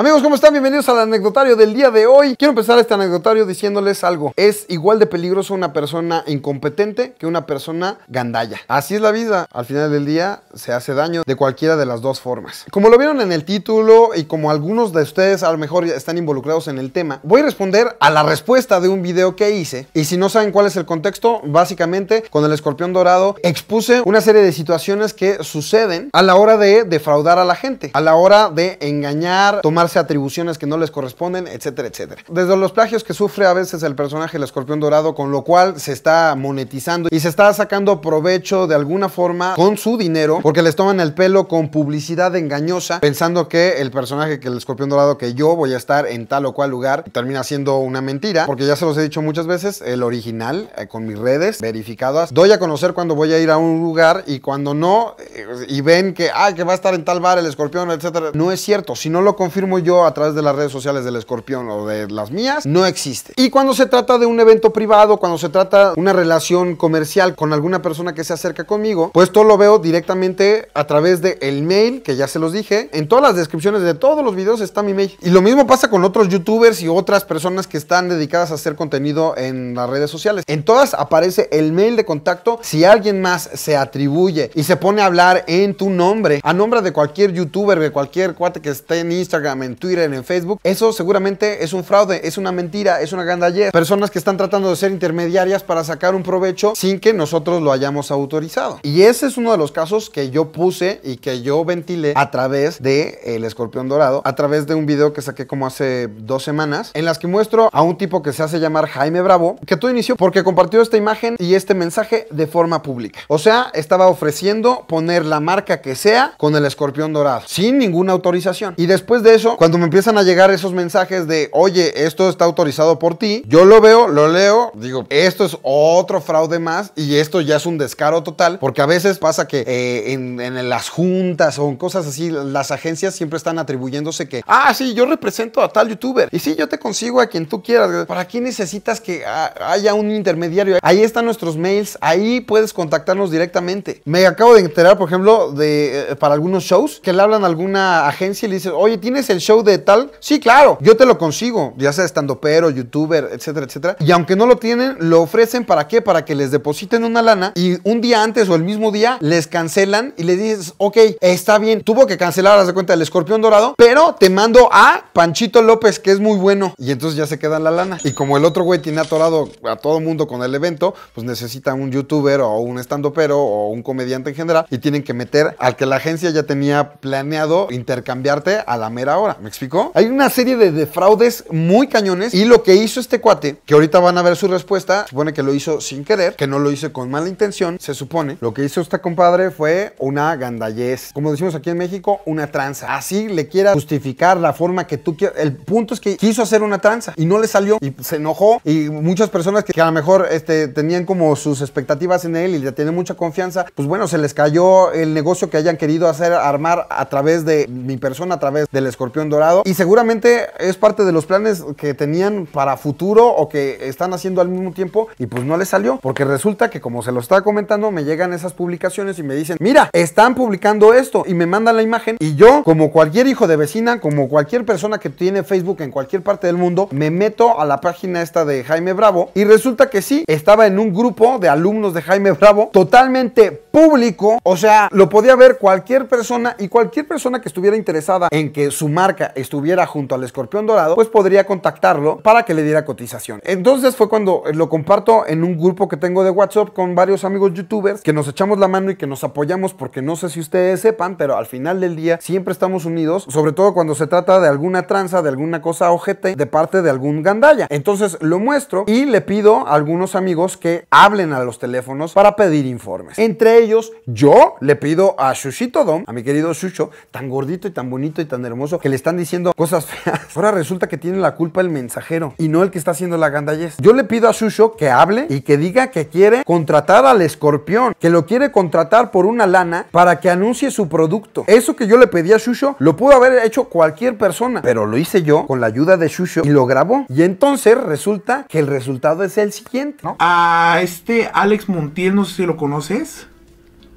Amigos, ¿cómo están? Bienvenidos al anecdotario del día de hoy. Quiero empezar este anecdotario diciéndoles algo. Es igual de peligroso una persona incompetente que una persona gandalla. Así es la vida. Al final del día se hace daño de cualquiera de las dos formas. Como lo vieron en el título y como algunos de ustedes a lo mejor están involucrados en el tema, voy a responder a la respuesta de un video que hice. Y si no saben cuál es el contexto, básicamente con el escorpión dorado expuse una serie de situaciones que suceden a la hora de defraudar a la gente, a la hora de engañar, tomar atribuciones que no les corresponden, etcétera, etcétera. Desde los plagios que sufre a veces el personaje el escorpión dorado, con lo cual se está monetizando y se está sacando provecho de alguna forma con su dinero, porque les toman el pelo con publicidad engañosa, pensando que el personaje que el escorpión dorado que yo voy a estar en tal o cual lugar termina siendo una mentira, porque ya se los he dicho muchas veces, el original eh, con mis redes verificadas, doy a conocer cuando voy a ir a un lugar y cuando no, eh, y ven que, ah, que va a estar en tal bar el escorpión, etcétera. No es cierto, si no lo confirmo yo a través de las redes sociales del escorpión o de las mías no existe. Y cuando se trata de un evento privado, cuando se trata una relación comercial con alguna persona que se acerca conmigo, pues todo lo veo directamente a través de mail, que ya se los dije. En todas las descripciones de todos los videos está mi mail. Y lo mismo pasa con otros youtubers y otras personas que están dedicadas a hacer contenido en las redes sociales. En todas aparece el mail de contacto si alguien más se atribuye y se pone a hablar en tu nombre, a nombre de cualquier youtuber, de cualquier cuate que esté en Instagram, en Twitter, en Facebook. Eso seguramente es un fraude, es una mentira, es una gandallez. Personas que están tratando de ser intermediarias para sacar un provecho sin que nosotros lo hayamos autorizado. Y ese es uno de los casos que yo puse y que yo ventilé a través de El Escorpión Dorado, a través de un video que saqué como hace dos semanas, en las que muestro a un tipo que se hace llamar Jaime Bravo, que todo inició porque compartió esta imagen y este mensaje de forma pública. O sea, estaba ofreciendo poner la marca que sea con el escorpión dorado, sin ninguna autorización. Y después de eso cuando me empiezan a llegar esos mensajes de, oye, esto está autorizado por ti, yo lo veo, lo leo, digo, esto es otro fraude más y esto ya es un descaro total, porque a veces pasa que eh, en, las juntas o en cosas así, las agencias siempre están atribuyéndose que, ah, sí, yo represento a tal youtuber y sí, yo te consigo a quien tú quieras. ¿Para qué necesitas que haya un intermediario? Ahí están nuestros mails, ahí puedes contactarnos directamente. Me acabo de enterar, por ejemplo, de, eh, para algunos shows, que le hablan a alguna agencia y le dicen, oye, ¿tienes el show de tal? Sí, claro, yo te lo consigo, ya sea estando pero, youtuber, etcétera, etcétera. Y aunque no lo tienen, lo ofrecen para qué? Para que les depositen una lana y un día antes o el mismo día les cancelan y les dices, ok, está bien, tuvo que cancelar, haz de cuenta, el escorpión dorado, pero te mando a Panchito López, que es muy bueno. Y entonces ya se queda la lana. Y como el otro güey tiene atorado a todo mundo con el evento, pues necesitan un youtuber o un estando pero o un comediante en general y tienen que meter al que la agencia ya tenía planeado intercambiarte a la mera hora. ¿Me explicó? Hay una serie de defraudes muy cañones y lo que hizo este cuate, que ahorita van a ver su respuesta, supone que lo hizo sin querer, que no lo hizo con mala intención, se supone. Lo que hizo este compadre fue una gandayez. Como decimos aquí en México, una tranza. Así le quiera justificar la forma que tú quieras. El punto es que quiso hacer una tranza y no le salió y se enojó y muchas personas que, a lo mejor este, tenían como sus expectativas en él y ya tienen mucha confianza, pues bueno, se les cayó el negocio que hayan querido hacer, armar a través de mi persona, a través del escorpión Dorado. Y seguramente es parte de los planes que tenían para futuro o que están haciendo al mismo tiempo y pues no les salió. Porque resulta que como se lo estaba comentando, me llegan esas publicaciones y me dicen, mira, están publicando esto y me mandan la imagen y yo, como cualquier hijo de vecina, como cualquier persona que tiene Facebook en cualquier parte del mundo, me meto a la página esta de Jaime Bravo y resulta que sí, estaba en un grupo de alumnos de Jaime Bravo totalmente público, o sea, lo podía ver cualquier persona y cualquier persona que estuviera interesada en que su estuviera junto al escorpión dorado, pues podría contactarlo para que le diera cotización. Entonces fue cuando lo comparto en un grupo que tengo de WhatsApp con varios amigos youtubers que nos echamos la mano y que nos apoyamos porque no sé si ustedes sepan, pero al final del día siempre estamos unidos, sobre todo cuando se trata de alguna tranza, de alguna cosa ojete de parte de algún gandalla. Entonces lo muestro y le pido a algunos amigos que hablen a los teléfonos para pedir informes. Entre ellos, yo le pido a Shushito Dom, a mi querido Shusho, tan gordito y tan bonito y tan hermoso, que le están diciendo cosas feas, ahora resulta que tiene la culpa el mensajero y no el que está haciendo la gandallez. Yo le pido a Susho que hable y que diga que quiere contratar al escorpión, que lo quiere contratar por una lana para que anuncie su producto. Eso que yo le pedí a Susho lo pudo haber hecho cualquier persona, pero lo hice yo con la ayuda de Shusho y lo grabó. Y entonces resulta que el resultado es el siguiente, A este Alex Montiel, no sé si lo conoces.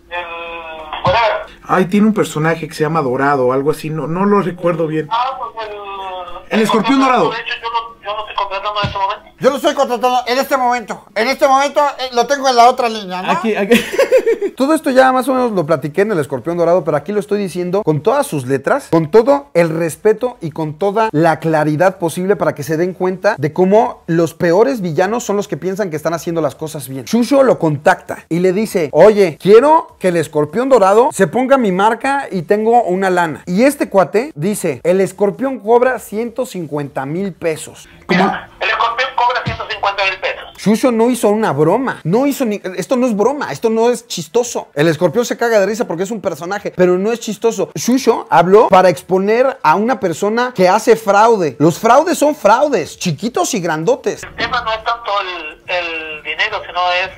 Mm, Ay, tiene un personaje que se llama Dorado algo así, no, no lo recuerdo bien. Ah, pues el... escorpión dorado. yo en este momento. Yo lo estoy contratando en este momento. En este momento eh, lo tengo en la otra línea, ¿no? Aquí, aquí. Todo esto ya más o menos lo platiqué en el escorpión dorado, pero aquí lo estoy diciendo con todas sus letras, con todo el respeto y con toda la claridad posible para que se den cuenta de cómo los peores villanos son los que piensan que están haciendo las cosas bien. Chucho lo contacta y le dice, oye, quiero que el escorpión dorado se ponga mi marca y tengo una lana. Y este cuate dice, el escorpión cobra 150 mil pesos. ¿Cómo? el escorpión cobra cobra 150 mil pesos. no hizo una broma. No hizo Esto no es broma. Esto no es chistoso. El escorpión se caga de risa porque es un personaje, pero no es chistoso. Chucho habló para exponer a una persona que hace fraude. Los fraudes son fraudes, chiquitos y grandotes. El tema no es tanto el, dinero, sino es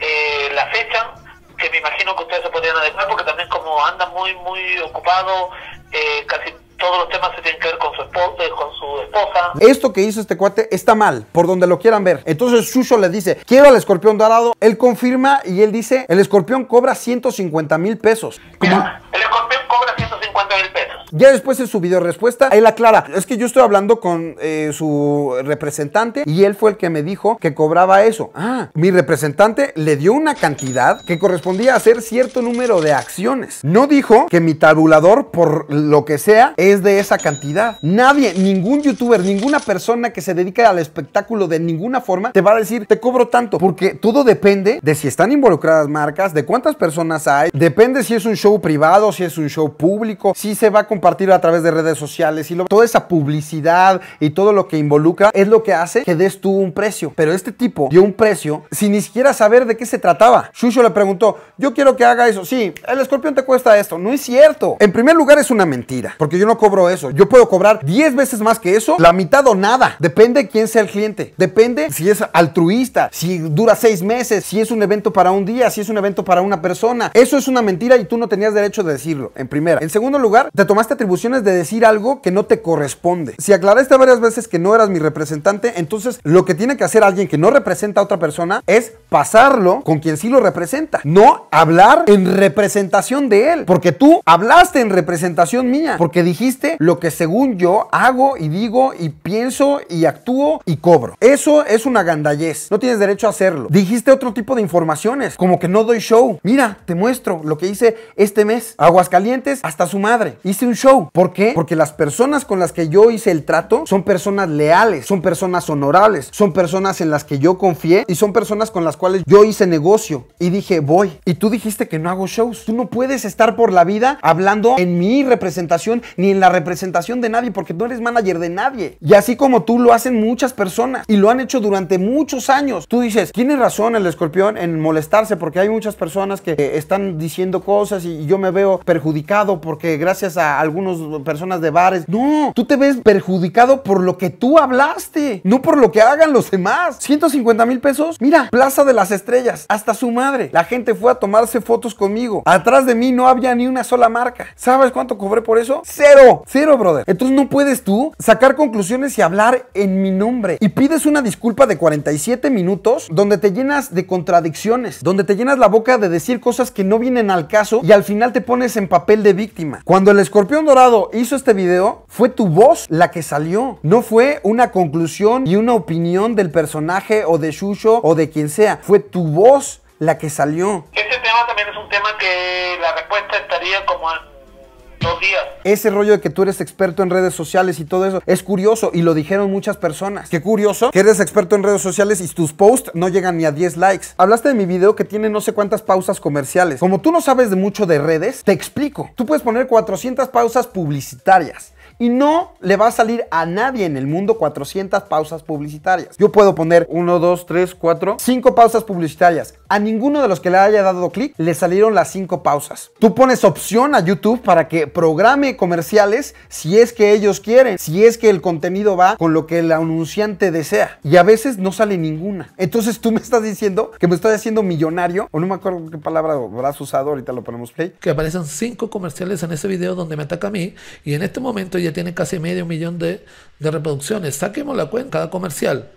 eh, la fecha, que me imagino que ustedes se podrían adecuar, porque también como anda muy, muy ocupado, eh, casi todos los temas se tienen que ver con su, esposa, eh, con su esposa. Esto que hizo este cuate está mal, por donde lo quieran ver. Entonces Susho le dice, quiero al escorpión dorado. Él confirma y él dice, el escorpión cobra 150 mil pesos. ¿Cómo? el escorpión cobra 150 mil pesos. Ya después de su video respuesta, él aclara, es que yo estoy hablando con eh, su representante y él fue el que me dijo que cobraba eso. Ah, mi representante le dio una cantidad que correspondía a hacer cierto número de acciones. No dijo que mi tabulador, por lo que sea, es de esa cantidad. Nadie, ningún youtuber, ninguna persona que se dedique al espectáculo de ninguna forma te va a decir, te cobro tanto, porque todo depende de si están involucradas marcas, de cuántas personas hay, depende si es un show privado, si es un show público, si se va a compartirlo a través de redes sociales y lo, toda esa publicidad y todo lo que involucra es lo que hace que des tú un precio. Pero este tipo dio un precio sin ni siquiera saber de qué se trataba. Shusho le preguntó, yo quiero que haga eso. Sí, el escorpión te cuesta esto. No es cierto. En primer lugar es una mentira, porque yo no cobro eso. Yo puedo cobrar 10 veces más que eso, la mitad o nada. Depende quién sea el cliente. Depende si es altruista, si dura 6 meses, si es un evento para un día, si es un evento para una persona. Eso es una mentira y tú no tenías derecho de decirlo, en primera. En segundo lugar, te tomaste atribuciones de decir algo que no te corresponde. Si aclaraste varias veces que no eras mi representante, entonces lo que tiene que hacer alguien que no representa a otra persona es pasarlo con quien sí lo representa. No hablar en representación de él, porque tú hablaste en representación mía, porque dijiste lo que según yo hago y digo y pienso y actúo y cobro. Eso es una gandallez, no tienes derecho a hacerlo. Dijiste otro tipo de informaciones, como que no doy show. Mira, te muestro lo que hice este mes. Aguascalientes hasta su madre. Hice un show. ¿Por qué? Porque las personas con las que yo hice el trato son personas leales, son personas honorables, son personas en las que yo confié y son personas con las cuales yo hice negocio y dije voy. Y tú dijiste que no hago shows. Tú no puedes estar por la vida hablando en mi representación ni en la representación de nadie porque no eres manager de nadie. Y así como tú lo hacen muchas personas y lo han hecho durante muchos años. Tú dices, tiene razón el escorpión en molestarse porque hay muchas personas que eh, están diciendo cosas y yo me veo perjudicado porque gracias a, algunas personas de bares. No, tú te ves perjudicado por lo que tú hablaste, no por lo que hagan los demás. 150 mil pesos. Mira, Plaza de las Estrellas, hasta su madre. La gente fue a tomarse fotos conmigo. Atrás de mí no había ni una sola marca. ¿Sabes cuánto cobré por eso? Cero, cero, brother. Entonces no puedes tú sacar conclusiones y hablar en mi nombre. Y pides una disculpa de 47 minutos donde te llenas de contradicciones, donde te llenas la boca de decir cosas que no vienen al caso y al final te pones en papel de víctima. Cuando el escorpión Dorado hizo este video, fue tu voz la que salió. No fue una conclusión y una opinión del personaje o de Shusho o de quien sea. Fue tu voz la que salió. Este tema también es un tema que la respuesta estaría como ese rollo de que tú eres experto en redes sociales y todo eso es curioso y lo dijeron muchas personas. Qué curioso que eres experto en redes sociales y tus posts no llegan ni a 10 likes. Hablaste de mi video que tiene no sé cuántas pausas comerciales. Como tú no sabes de mucho de redes, te explico. Tú puedes poner 400 pausas publicitarias y no le va a salir a nadie en el mundo 400 pausas publicitarias. Yo puedo poner 1, 2, 3, 4, 5 pausas publicitarias. A ninguno de los que le haya dado clic le salieron las 5 pausas. Tú pones opción a YouTube para que programe comerciales si es que ellos quieren, si es que el contenido va con lo que el anunciante desea. Y a veces no sale ninguna. Entonces tú me estás diciendo que me estás haciendo millonario, o no me acuerdo qué palabra habrás usado, ahorita lo ponemos play. Que aparecen 5 comerciales en ese video donde me ataca a mí y en este momento ya tiene casi medio millón de, de reproducciones. Saquemos la cuenta comercial.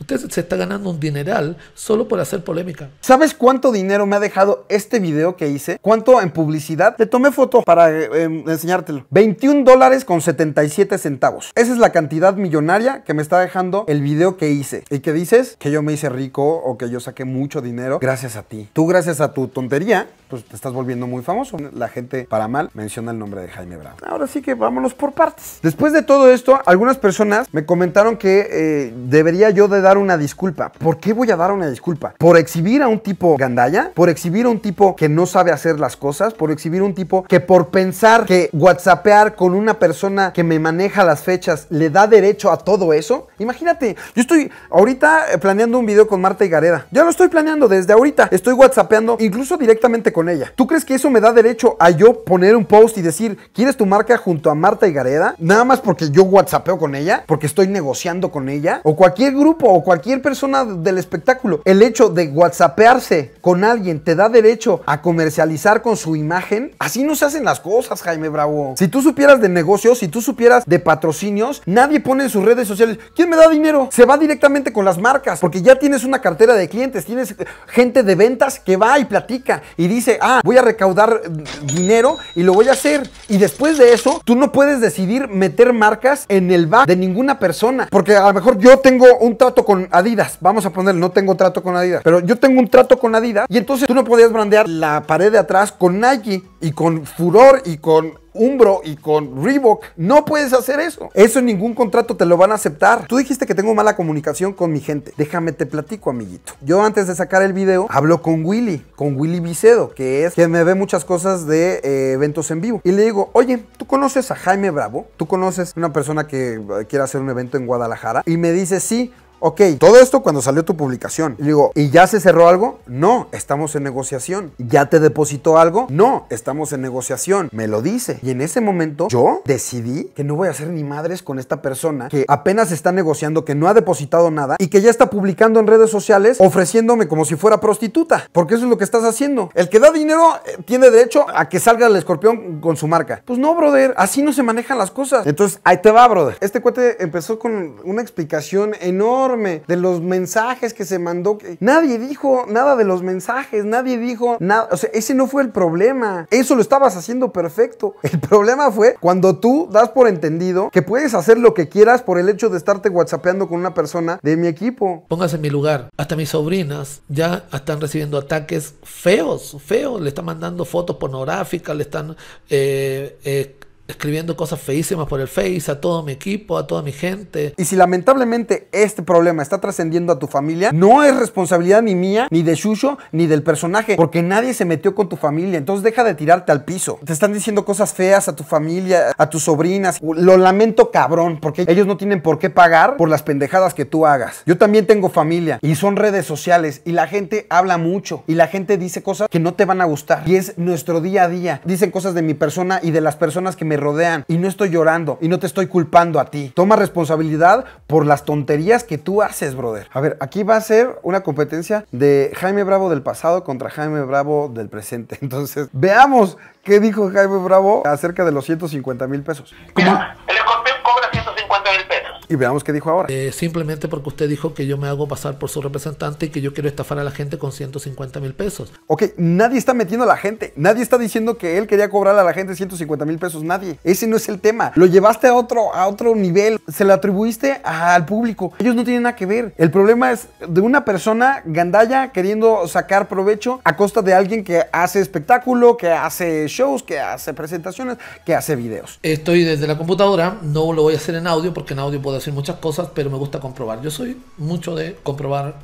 Usted se está ganando un dineral solo por hacer polémica. ¿Sabes cuánto dinero me ha dejado este video que hice? ¿Cuánto en publicidad? Te tomé foto para eh, em, enseñártelo. 21 dólares con 77 centavos. Esa es la cantidad millonaria que me está dejando el video que hice. ¿Y que dices? Que yo me hice rico o que yo saqué mucho dinero gracias a ti. Tú gracias a tu tontería, pues te estás volviendo muy famoso. La gente para mal menciona el nombre de Jaime Brown. Ahora sí que vámonos por partes. Después de todo esto, algunas personas me comentaron que eh, debería yo de dar una disculpa. ¿Por qué voy a dar una disculpa? ¿Por exhibir a un tipo Gandaya, ¿Por exhibir a un tipo que no sabe hacer las cosas? ¿Por exhibir a un tipo que por pensar que whatsappear con una persona que me maneja las fechas le da derecho a todo eso? Imagínate, yo estoy ahorita eh, planeando un video con Marta y Gareda. Ya lo estoy planeando desde ahorita. Estoy whatsappeando incluso directamente con ella. ¿Tú crees que eso me da derecho a yo poner un post y decir, ¿quieres tu marca junto a Marta y Gareda? Nada más porque yo whatsappeo con ella, porque estoy negociando con ella. O cualquier grupo o cualquier persona del espectáculo, el hecho de whatsappearse con alguien te da derecho a comercializar con su imagen, así no se hacen las cosas, Jaime Bravo. Si tú supieras de negocios, si tú supieras de patrocinios, nadie pone en sus redes sociales, ¿quién me da dinero? Se va directamente con las marcas, porque ya tienes una cartera de clientes, tienes eh, gente de ventas que va y platica y dice, ah, voy a recaudar mm, dinero y lo voy a hacer. Y después de eso, tú no puedes decidir meter marcas en el back de ninguna persona, porque a lo mejor yo tengo un trato con Adidas. Vamos a poner, no tengo trato con Adidas. Pero yo tengo un trato con Adidas. Y entonces tú no podías brandear la pared de atrás con Nike y con Furor y con Umbro y con Reebok. No puedes hacer eso. Eso en ningún contrato te lo van a aceptar. Tú dijiste que tengo mala comunicación con mi gente. Déjame te platico, amiguito. Yo antes de sacar el video hablo con Willy, con Willy Vicedo, que es quien me ve muchas cosas de eh, eventos en vivo. Y le digo, oye, ¿tú conoces a Jaime Bravo? ¿Tú conoces una persona que eh, quiere hacer un evento en Guadalajara? Y me dice, sí. Ok, todo esto cuando salió tu publicación. Y digo, ¿y ya se cerró algo? No, estamos en negociación. ¿Ya te depositó algo? No, estamos en negociación. Me lo dice. Y en ese momento yo decidí que no voy a hacer ni madres con esta persona que apenas está negociando, que no ha depositado nada y que ya está publicando en redes sociales ofreciéndome como si fuera prostituta. Porque eso es lo que estás haciendo. El que da dinero eh, tiene derecho a que salga el escorpión con su marca. Pues no, brother, así no se manejan las cosas. Entonces, ahí te va, brother. Este cuate empezó con una explicación enorme de los mensajes que se mandó. Nadie dijo nada de los mensajes, nadie dijo nada. O sea, ese no fue el problema. Eso lo estabas haciendo perfecto. El problema fue cuando tú das por entendido que puedes hacer lo que quieras por el hecho de estarte whatsappeando con una persona de mi equipo. Póngase en mi lugar. Hasta mis sobrinas ya están recibiendo ataques feos, feos. Le están mandando fotos pornográficas, le están eh, eh, escribiendo cosas feísimas por el Face, a todo mi equipo, a toda mi gente. Y si lamentablemente este problema está trascendiendo a tu familia, no es responsabilidad ni mía, ni de Shusho, ni del personaje, porque nadie se metió con tu familia, entonces deja de tirarte al piso. Te están diciendo cosas feas a tu familia, a tus sobrinas. Lo lamento cabrón, porque ellos no tienen por qué pagar por las pendejadas que tú hagas. Yo también tengo familia y son redes sociales y la gente habla mucho y la gente dice cosas que no te van a gustar y es nuestro día a día. Dicen cosas de mi persona y de las personas que me rodean y no estoy llorando y no te estoy culpando a ti. Toma responsabilidad por las tonterías que tú haces, brother. A ver, aquí va a ser una competencia de Jaime Bravo del pasado contra Jaime Bravo del presente. Entonces, veamos qué dijo Jaime Bravo acerca de los 150 mil pesos. ¿Cómo? Y veamos qué dijo ahora. Eh, simplemente porque usted dijo que yo me hago pasar por su representante y que yo quiero estafar a la gente con 150 mil pesos. Ok, nadie está metiendo a la gente. Nadie está diciendo que él quería cobrar a la gente 150 mil pesos. Nadie. Ese no es el tema. Lo llevaste a otro, a otro nivel. Se lo atribuiste al público. Ellos no tienen nada que ver. El problema es de una persona gandalla queriendo sacar provecho a costa de alguien que hace espectáculo, que hace shows, que hace presentaciones, que hace videos. Estoy desde la computadora. No lo voy a hacer en audio porque en audio puedo decir muchas cosas, pero me gusta comprobar. Yo soy mucho de comprobar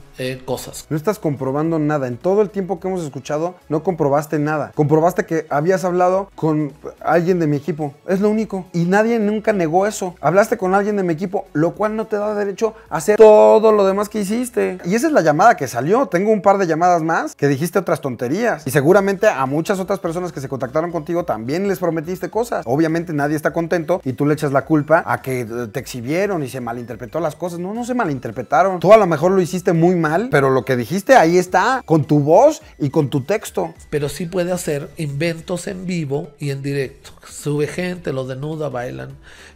cosas. No estás comprobando nada. En todo el tiempo que hemos escuchado, no comprobaste nada. Comprobaste que habías hablado con alguien de mi equipo. Es lo único. Y nadie nunca negó eso. Hablaste con alguien de mi equipo, lo cual no te da derecho a hacer todo lo demás que hiciste. Y esa es la llamada que salió. Tengo un par de llamadas más que dijiste otras tonterías. Y seguramente a muchas otras personas que se contactaron contigo también les prometiste cosas. Obviamente nadie está contento y tú le echas la culpa a que te exhibieron y se malinterpretó las cosas. No, no se malinterpretaron. Tú a lo mejor lo hiciste muy mal pero lo que dijiste ahí está, con tu voz y con tu texto. Pero sí puede hacer inventos en vivo y en directo. Sube gente, lo denuda, bailan.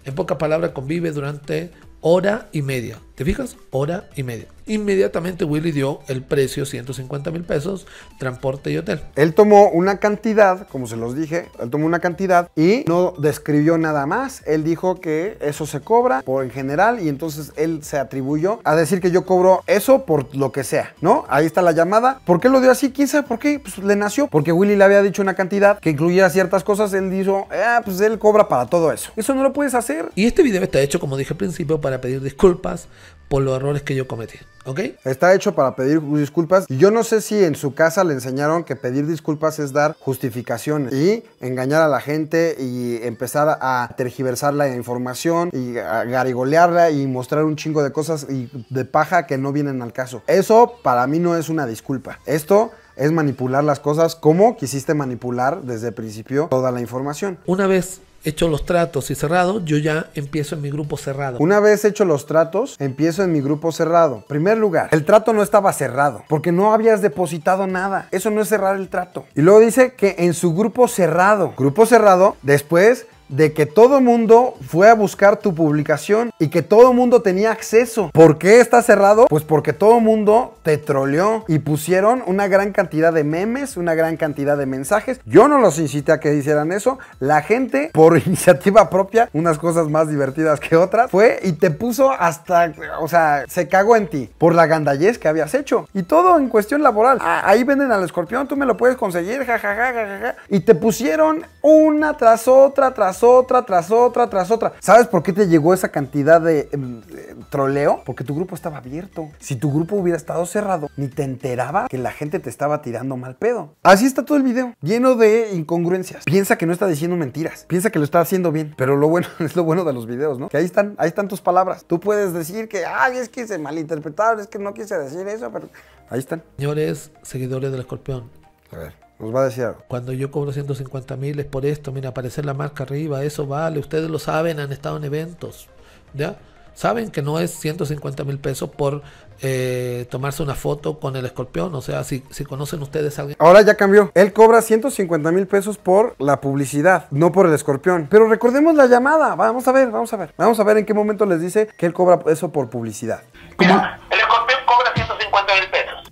En poca palabra convive durante hora y media. ¿Te fijas? Hora y media. Inmediatamente Willy dio el precio, 150 mil pesos, transporte y hotel. Él tomó una cantidad, como se los dije, él tomó una cantidad y no describió nada más. Él dijo que eso se cobra por en general y entonces él se atribuyó a decir que yo cobro eso por lo que sea, ¿no? Ahí está la llamada. ¿Por qué lo dio así? ¿Quién sabe por qué? Pues le nació. Porque Willy le había dicho una cantidad que incluía ciertas cosas. Él dijo, eh, pues él cobra para todo eso. Eso no lo puedes hacer. Y este video está hecho, como dije al principio, para pedir disculpas por los errores que yo cometí. ¿Ok? Está hecho para pedir disculpas. Yo no sé si en su casa le enseñaron que pedir disculpas es dar justificaciones y engañar a la gente y empezar a tergiversar la información y a garigolearla y mostrar un chingo de cosas y de paja que no vienen al caso. Eso para mí no es una disculpa. Esto es manipular las cosas como quisiste manipular desde el principio toda la información. Una vez hecho los tratos y cerrado, yo ya empiezo en mi grupo cerrado. Una vez hecho los tratos, empiezo en mi grupo cerrado. Primer lugar, el trato no estaba cerrado porque no habías depositado nada. Eso no es cerrar el trato. Y luego dice que en su grupo cerrado, grupo cerrado, después de que todo mundo fue a buscar tu publicación y que todo mundo tenía acceso. ¿Por qué está cerrado? Pues porque todo mundo te troleó y pusieron una gran cantidad de memes, una gran cantidad de mensajes. Yo no los incité a que hicieran eso. La gente, por iniciativa propia, unas cosas más divertidas que otras, fue y te puso hasta, o sea, se cagó en ti por la gandallez que habías hecho. Y todo en cuestión laboral. Ah, ahí venden al escorpión, tú me lo puedes conseguir, jajaja, ja, ja, ja, Y te pusieron una tras otra, tras otra, tras otra, tras otra. ¿Sabes por qué te llegó esa cantidad em, de troleo? Porque tu grupo estaba abierto. Si tu grupo hubiera estado cerrado, ni te enteraba que la gente te estaba tirando mal pedo. Así está todo el video, lleno de incongruencias. Piensa que no está diciendo mentiras, piensa que lo está haciendo bien. Pero lo bueno es lo bueno de los videos, ¿no? Que ahí están, ahí están tus palabras. Tú puedes decir que, ay, es que se malinterpretaron, es que no quise decir eso, pero ahí están. Señores, seguidores del escorpión. A ver. Nos va a decir Cuando yo cobro 150 mil es por esto, mira, aparecer la marca arriba, eso vale, ustedes lo saben, han estado en eventos, ¿ya? Saben que no es 150 mil pesos por eh, tomarse una foto con el escorpión, o sea, si, si conocen ustedes a alguien. Ahora ya cambió, él cobra 150 mil pesos por la publicidad, no por el escorpión. Pero recordemos la llamada, vamos a ver, vamos a ver, vamos a ver en qué momento les dice que él cobra eso por publicidad.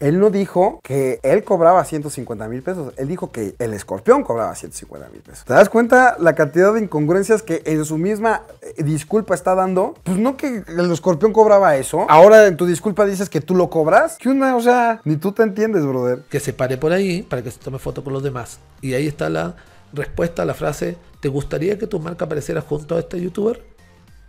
Él no dijo que él cobraba 150 mil pesos. Él dijo que el escorpión cobraba 150 mil pesos. ¿Te das cuenta la cantidad de incongruencias que en su misma eh, disculpa está dando? Pues no que el escorpión cobraba eso. Ahora en tu disculpa dices que tú lo cobras. Que una? O sea, ni tú te entiendes, brother. Que se pare por ahí para que se tome foto con los demás. Y ahí está la respuesta a la frase, ¿te gustaría que tu marca apareciera junto a este youtuber?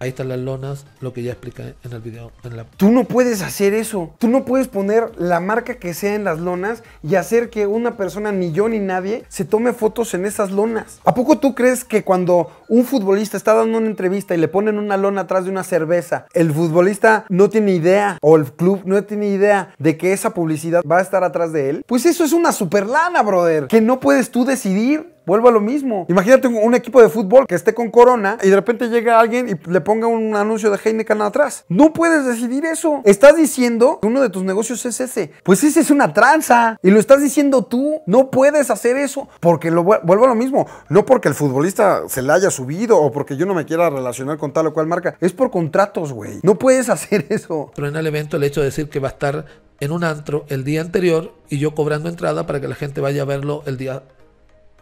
Ahí están las lonas, lo que ya explica en el video. Tú no puedes hacer eso. Tú no puedes poner la marca que sea en las lonas y hacer que una persona, ni yo ni nadie, se tome fotos en esas lonas. ¿A poco tú crees que cuando un futbolista está dando una entrevista y le ponen una lona atrás de una cerveza, el futbolista no tiene idea o el club no tiene idea de que esa publicidad va a estar atrás de él? Pues eso es una super lana, brother. Que no puedes tú decidir Vuelvo a lo mismo. Imagínate un, equipo de fútbol que esté con corona y de repente llega alguien y le ponga un anuncio de Heineken atrás. No puedes decidir eso. Estás diciendo que uno de tus negocios es ese. Pues ese es una tranza. Y lo estás diciendo tú. No puedes hacer eso. Porque lo, vuelvo a lo mismo. No porque el futbolista se le haya subido o porque yo no me quiera relacionar con tal o cual marca. Es por contratos, güey. No puedes hacer eso. Pero en el evento el hecho de decir que va a estar en un antro el día anterior y yo cobrando entrada para que la gente vaya a verlo el día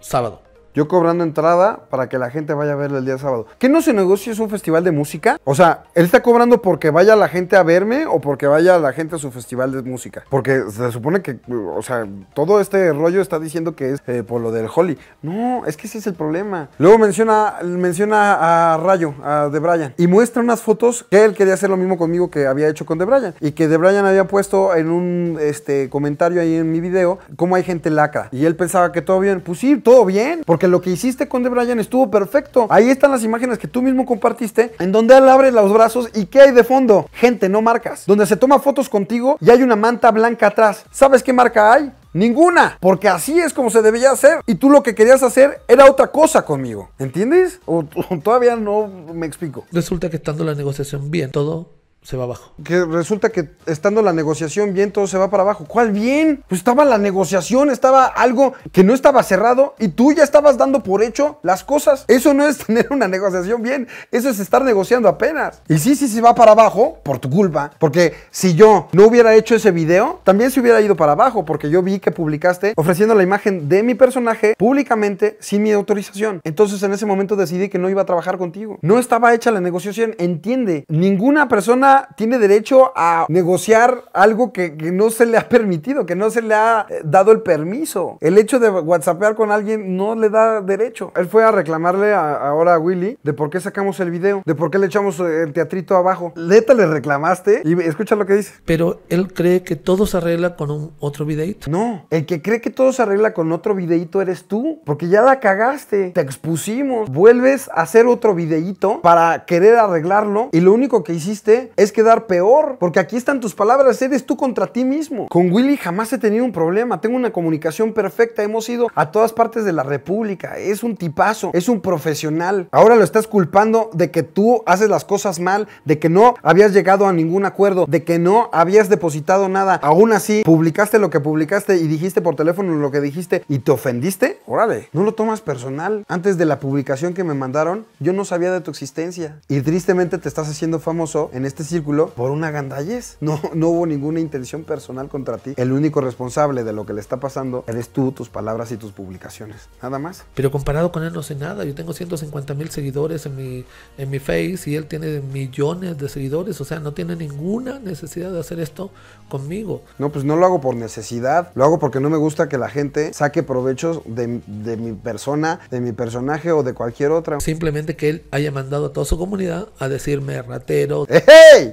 sábado. Yo cobrando entrada para que la gente vaya a verle el día sábado. ¿Qué no se negocio es un festival de música? O sea, él está cobrando porque vaya la gente a verme o porque vaya la gente a su festival de música. Porque se supone que, o sea, todo este rollo está diciendo que es eh, por lo del Holly. No, es que ese es el problema. Luego menciona, menciona a Rayo, a De Brian. y muestra unas fotos que él quería hacer lo mismo conmigo que había hecho con De Brian. Y que De Brian había puesto en un este, comentario ahí en mi video cómo hay gente laca. Y él pensaba que todo bien. Pues sí, todo bien. Que lo que hiciste con De Bryan estuvo perfecto. Ahí están las imágenes que tú mismo compartiste, en donde él abre los brazos y ¿qué hay de fondo? Gente, no marcas. Donde se toma fotos contigo y hay una manta blanca atrás. ¿Sabes qué marca hay? Ninguna, porque así es como se debía hacer. Y tú lo que querías hacer era otra cosa conmigo. ¿Entiendes? o todavía no me explico. Resulta que estando la negociación bien, todo se va abajo. Que resulta que estando la negociación bien, todo se va para abajo. ¿Cuál bien? Pues estaba la negociación, estaba algo que no estaba cerrado y tú ya estabas dando por hecho las cosas. Eso no es tener una negociación bien, eso es estar negociando apenas. Y sí, sí, se va para abajo por tu culpa, porque si yo no hubiera hecho ese video, también se hubiera ido para abajo, porque yo vi que publicaste ofreciendo la imagen de mi personaje públicamente sin mi autorización. Entonces en ese momento decidí que no iba a trabajar contigo. No estaba hecha la negociación, entiende. Ninguna persona tiene derecho a negociar algo que, no se le ha permitido, que no se le ha eh, dado el permiso. El hecho de whatsappear con alguien no le da derecho. Él fue a reclamarle ahora a Willy de por qué sacamos el video, de por qué le echamos eh, el teatrito abajo. Leta le reclamaste y escucha lo que dice. Pero él cree que todo se arregla con otro videito. No, el que cree que todo se arregla con otro videito eres tú, porque ya la cagaste, te expusimos, vuelves a hacer otro videito para querer arreglarlo y lo único que hiciste es quedar peor, porque aquí están tus palabras, eres tú contra ti mismo. Con Willy jamás he tenido un problema, tengo una comunicación perfecta, hemos ido a todas partes de la República, es un tipazo, es un profesional. Ahora lo estás culpando de que tú haces las cosas mal, de que no habías llegado a ningún acuerdo, de que no habías depositado nada. Aún así, publicaste lo que publicaste y dijiste por teléfono lo que dijiste y te ofendiste. Órale, no lo tomas personal. Antes de la publicación que me mandaron, yo no sabía de tu existencia y tristemente te estás haciendo famoso en este círculo por una gandallez. No, no hubo ninguna intención personal contra ti. El único responsable de lo que le está pasando eres tú, tus palabras y tus publicaciones. Nada más. Pero comparado con él no sé nada. Yo tengo 150 mil seguidores en mi, en mi face y él tiene millones de seguidores. O sea, no tiene ninguna necesidad de hacer esto conmigo. No, pues no lo hago por necesidad. Lo hago porque no me gusta que la gente saque provechos de, mi persona, de mi personaje o de cualquier otra. Simplemente que él haya mandado a toda su comunidad a decirme ratero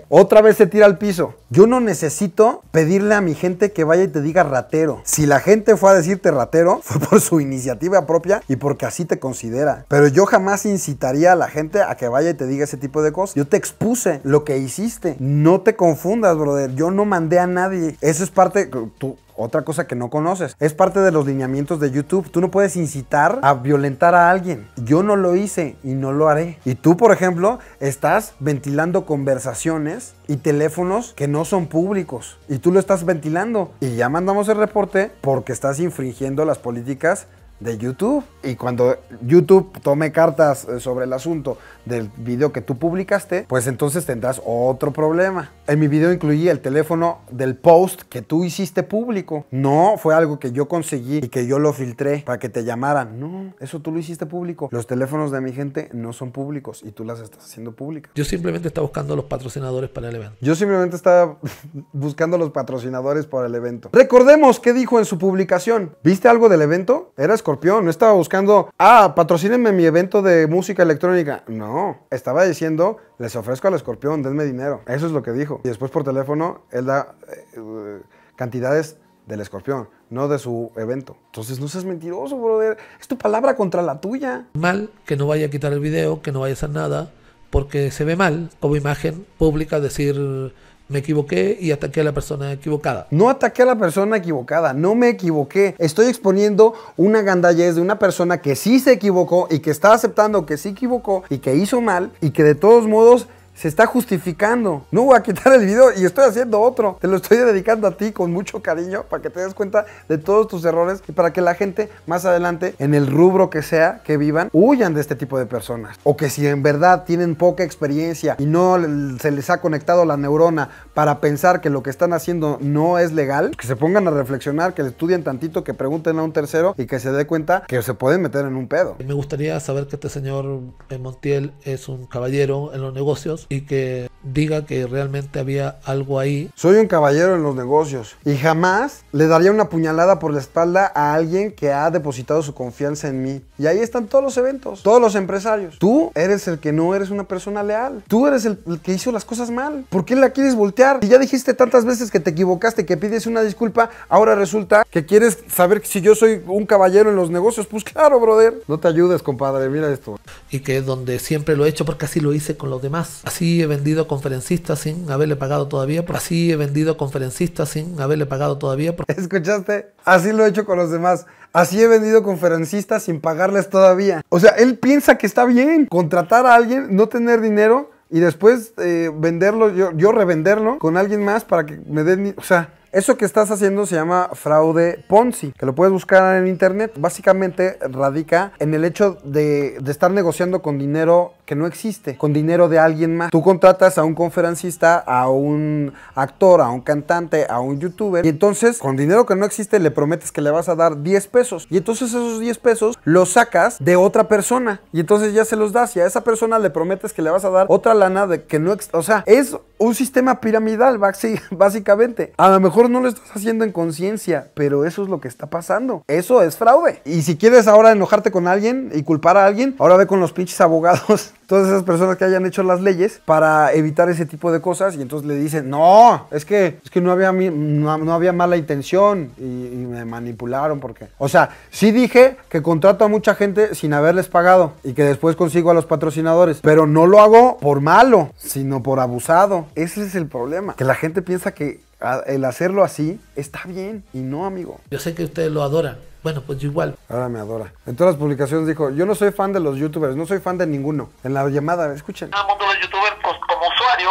otra vez se tira al piso. Yo no necesito pedirle a mi gente que vaya y te diga ratero. Si la gente fue a decirte ratero, fue por su iniciativa propia y porque así te considera. Pero yo jamás incitaría a la gente a que vaya y te diga ese tipo de cosas. Yo te expuse lo que hiciste. No te confundas, brother. Yo no mandé a nadie. Eso es parte, tú, otra cosa que no conoces. Es parte de los lineamientos de YouTube. Tú no puedes incitar a violentar a alguien. Yo no lo hice y no lo haré. Y tú, por ejemplo, estás ventilando conversaciones y teléfonos que no son públicos. Y tú lo estás ventilando. Y ya mandamos el reporte porque estás infringiendo las políticas de YouTube. Y cuando YouTube tome cartas eh, sobre el asunto del video que tú publicaste, pues entonces tendrás otro problema. En mi video incluí el teléfono del post que tú hiciste público. No fue algo que yo conseguí y que yo lo filtré para que te llamaran. No, eso tú lo hiciste público. Los teléfonos de mi gente no son públicos y tú las estás haciendo públicas. Yo simplemente estaba buscando los patrocinadores para el evento. Yo simplemente estaba buscando los patrocinadores para el evento. Recordemos qué dijo en su publicación. ¿Viste algo del evento? ¿Eras escorpión, no estaba buscando, ah, patrocínenme mi evento de música electrónica. No, estaba diciendo, les ofrezco al escorpión, denme dinero. Eso es lo que dijo. Y después por teléfono, él da eh, cantidades del escorpión, no de su evento. Entonces no seas mentiroso, brother. Es tu palabra contra la tuya. Mal que no vaya a quitar el video, que no vaya a hacer nada, porque se ve mal como imagen pública decir me equivoqué y ataqué a la persona equivocada. No ataqué a la persona equivocada, no me equivoqué. Estoy exponiendo una gandallez de una persona que sí se equivocó y que está aceptando que sí equivocó y que hizo mal y que de todos modos se está justificando. No voy a quitar el video y estoy haciendo otro. Te lo estoy dedicando a ti con mucho cariño para que te des cuenta de todos tus errores y para que la gente más adelante, en el rubro que sea que vivan, huyan de este tipo de personas. O que si en verdad tienen poca experiencia y no se les ha conectado la neurona para pensar que lo que están haciendo no es legal, que se pongan a reflexionar, que le estudien tantito, que pregunten a un tercero y que se dé cuenta que se pueden meter en un pedo. Me gustaría saber que este señor Montiel es un caballero en los negocios y que diga que realmente había algo ahí. Soy un caballero en los negocios y jamás le daría una puñalada por la espalda a alguien que ha depositado su confianza en mí. Y ahí están todos los eventos, todos los empresarios. Tú eres el que no eres una persona leal. Tú eres el, que hizo las cosas mal. ¿Por qué la quieres voltear? Y ya dijiste tantas veces que te equivocaste, que pides una disculpa, ahora resulta que quieres saber si yo soy un caballero en los negocios. Pues claro, brother. No te ayudes, compadre. Mira esto. Y que es donde siempre lo he hecho porque así lo hice con los demás. Así así he vendido conferencistas sin haberle pagado todavía, por así he vendido conferencistas sin haberle pagado todavía. ¿Escuchaste? Así lo he hecho con los demás. Así he vendido conferencistas sin pagarles todavía. O sea, él piensa que está bien contratar a alguien, no tener dinero y después eh, venderlo, yo, revenderlo con alguien más para que me den... O sea, eso que estás haciendo se llama fraude Ponzi, que lo puedes buscar en internet. Básicamente radica en el hecho de estar negociando con dinero que no existe, con dinero de alguien más. Tú contratas a un conferencista, a un actor, a un cantante, a un youtuber, y entonces con dinero que no existe le prometes que le vas a dar 10 pesos. Y entonces esos 10 pesos los sacas de otra persona, y entonces ya se los das, y a esa persona le prometes que le vas a dar otra lana de que no existe. O sea, es un sistema piramidal, básicamente. A lo mejor no lo estás haciendo en conciencia, pero eso es lo que está pasando. Eso es fraude. Y si quieres ahora enojarte con alguien y culpar a alguien, ahora ve con los pinches abogados todas esas personas que hayan hecho las leyes para evitar ese tipo de cosas y entonces le dicen, no, es que, es que no, había, no, no había mala intención y, me manipularon porque... O sea, sí dije que contrato a mucha gente sin haberles pagado y que después consigo a los patrocinadores, pero no lo hago por malo, sino por abusado. Ese es el problema, que la gente piensa que ah, el hacerlo así está bien y no, amigo. Yo sé que ustedes lo adoran, bueno, pues igual. Ahora me adora. En todas las publicaciones dijo, yo no soy fan de los youtubers, no soy fan de ninguno. En la llamada, escuchen. En mundo de youtubers, pues, como usuario,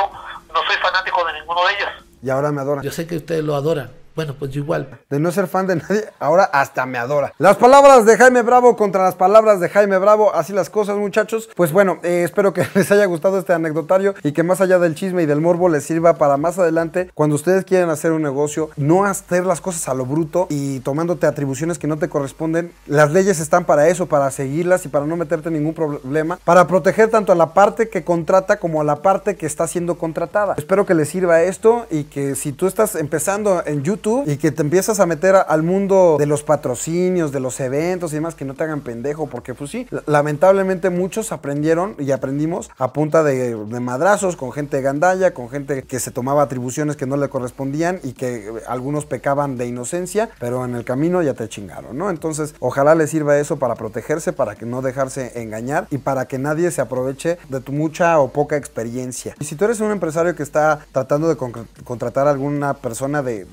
no soy fanático de ninguno de ellos. Y ahora me adora. Yo sé que ustedes lo adoran. Bueno, pues igual. De no ser fan de nadie, ahora hasta me adora. Las palabras de Jaime Bravo contra las palabras de Jaime Bravo, así las cosas muchachos. Pues bueno, eh, espero que les haya gustado este anecdotario y que más allá del chisme y del morbo les sirva para más adelante, cuando ustedes quieran hacer un negocio, no hacer las cosas a lo bruto y tomándote atribuciones que no te corresponden. Las leyes están para eso, para seguirlas y para no meterte ningún problema, para proteger tanto a la parte que contrata como a la parte que está siendo contratada. Espero que les sirva esto y que si tú estás empezando en YouTube, y que te empiezas a meter al mundo de los patrocinios, de los eventos y demás, que no te hagan pendejo, porque pues sí, lamentablemente muchos aprendieron y aprendimos a punta de, madrazos, con gente de gandalla, con gente que se tomaba atribuciones que no le correspondían y que eh, algunos pecaban de inocencia, pero en el camino ya te chingaron, ¿no? Entonces, ojalá les sirva eso para protegerse, para que no dejarse engañar y para que nadie se aproveche de tu mucha o poca experiencia. Y si tú eres un empresario que está tratando de contratar a alguna persona de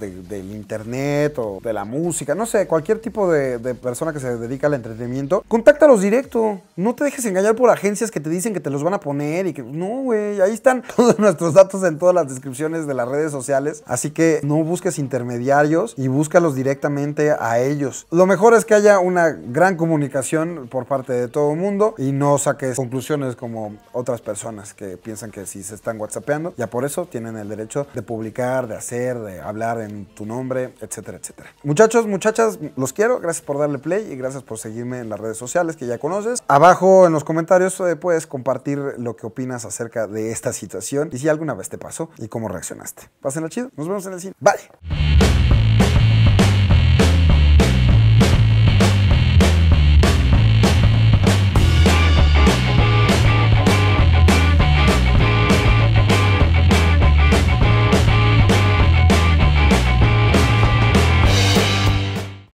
internet o de la música, no sé, cualquier tipo de, persona que se dedica al entretenimiento, contáctalos directo. No te dejes engañar por agencias que te dicen que te los van a poner y que no, güey, ahí están todos nuestros datos en todas las descripciones de las redes sociales. Así que no busques intermediarios y búscalos directamente a ellos. Lo mejor es que haya una gran comunicación por parte de todo el mundo y no saques conclusiones como otras personas que piensan que si se están whatsappeando, ya por eso tienen el derecho de publicar, de hacer, de hablar en tu nombre nombre, etcétera, etcétera. Muchachos, muchachas, los quiero. Gracias por darle play y gracias por seguirme en las redes sociales que ya conoces. Abajo en los comentarios eh, puedes compartir lo que opinas acerca de esta situación y si alguna vez te pasó y cómo reaccionaste. Pásenla chido. Nos vemos en el cine. Bye.